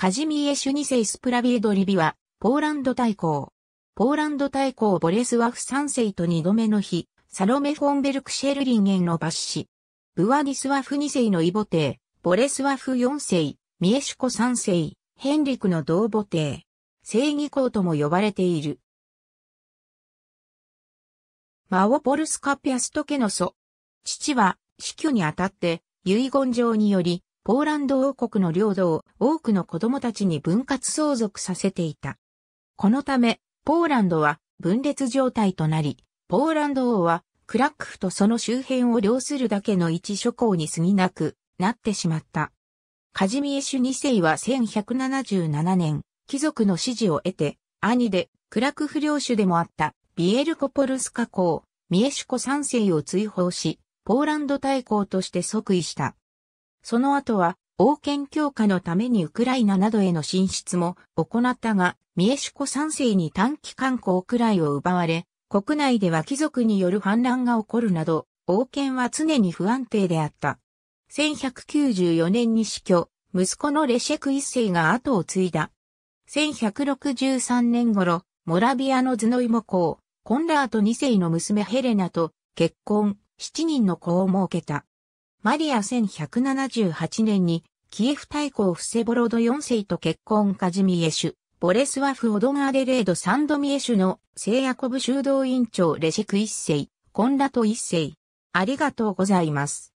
カジミエ・シュニセイ・スプラビエドリビは、ポーランド大公。ポーランド大公ボレスワフ三世と二度目の日、サロメ・フォンベルクシェルリンへの抜死。ブワディスワフ二世の異母帝、ボレスワフ四世、ミエシュコ三世、ヘンリクの同母帝。正義公とも呼ばれている。マオポルスカ・ピアストケノソ。父は死去にあたって遺言状によりポーランド王国の領土を多くの子供たちに分割相続させていた。このため、ポーランドは分裂状態となり、ポーランド王はクラックフとその周辺を領するだけの一諸侯に過ぎなくなってしまった。カジミエシュ2世は1177年、貴族の支持を得て、兄でクラックフ領主でもあったビエルコポルスカ公、ミエシュコ3世を追放し、ポーランド大公として即位した。その後は、王権強化のためにウクライナなどへの進出も行ったが、ミエシュコ3世に短期間光くらいを奪われ、国内では貴族による反乱が起こるなど、王権は常に不安定であった。1194年に死去、息子のレシェク一世が後を継いだ。1163年頃、モラビアのズノイも公、コンラート2世の娘ヘレナと結婚、7人の子を設けた。マリア1178年に、キエフ大公フセボロド4世と結婚カジミエシュ、ボレスワフ・オドガーデレード・サンドミエシュの聖ヤコブ修道院長レシク1世、コンラト1世。ありがとうございます。